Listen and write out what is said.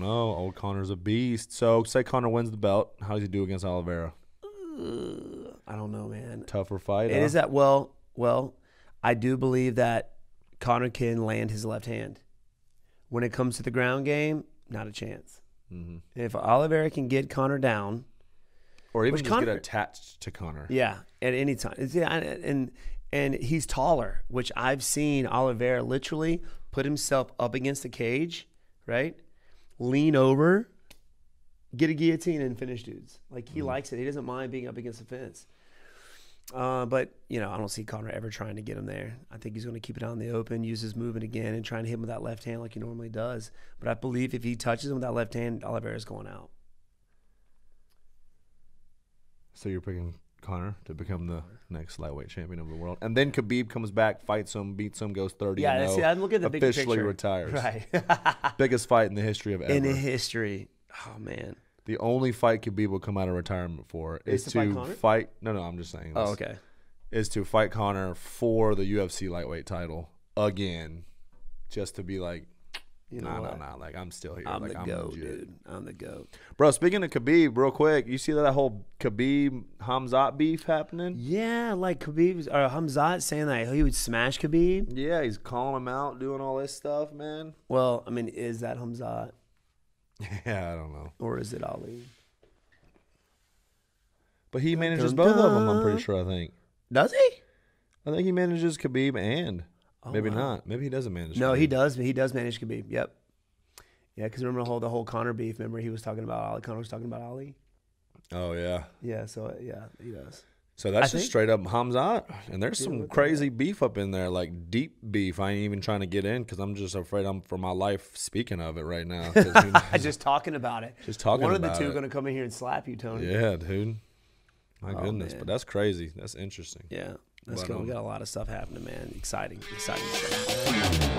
don't know. Old Connor's a beast. So say Connor wins the belt. How does he do against Oliveira? Uh, I don't know, man. Tougher fight. It huh? is that well, well, I do believe that Connor can land his left hand. When it comes to the ground game, not a chance. Mm-hmm. If Oliveira can get Connor down, or even just Connor, get attached to Connor, yeah, at any time. Yeah, and and he's taller, which I've seen Oliveira literally put himself up against the cage, right, lean over, get a guillotine, and finish dudes. Like he mm. likes it. He doesn't mind being up against the fence. Uh, but you know, I don't see Connor ever trying to get him there. I think he's going to keep it on the open, use his movement again, and try and hit him with that left hand like he normally does. But I believe if he touches him with that left hand, Oliveira's going out. So you're picking Connor to become the next lightweight champion of the world. And then Khabib comes back, fights him, beats him, goes 30. Yeah, oh, see, I'm looking at the officially big retires. Right. Biggest fight in the history of ever. In history. Oh, man. The only fight Khabib will come out of retirement for is, is to, fight, fight, No, no, I'm just saying. Oh, this, oh, okay. Is to fight Connor for the UFC lightweight title again, just to be like, you know no! Like I'm still here. I'm like, the I'm goat, dude. I'm the goat. Bro, speaking of Khabib, real quick, you see that whole Khabib Hamzat beef happening? Yeah, like Khabib or Hamzat saying that he would smash Khabib. Yeah, he's calling him out, doing all this stuff, man. Well, I mean, is that Hamzat? yeah, I don't know. Or is it Ali? But he manages dun, both dun. of them. I'm pretty sure. I think. Does he? I think he manages Khabib and Oh, Maybe wow. not. Maybe he doesn't manage. No, Khabib. he does. He does manage Khabib. Yep. Yeah, because remember the whole the whole Connor beef. Remember he was talking about Ali. Connor was talking about Ali. Oh yeah. Yeah. So uh, yeah, he does. So that's I just think? straight up Hamzat, and there's some crazy that. beef up in there, like deep beef. I ain't even trying to get in because I'm just afraid I'm for my life. Speaking of it right now, just talking about it. Just talking. One of the two going to come in here and slap you, Tony. Yeah, dude. My oh, goodness, man. but that's crazy. That's interesting. Yeah. Let's go. We got a lot of stuff happening, man. Exciting, exciting stuff.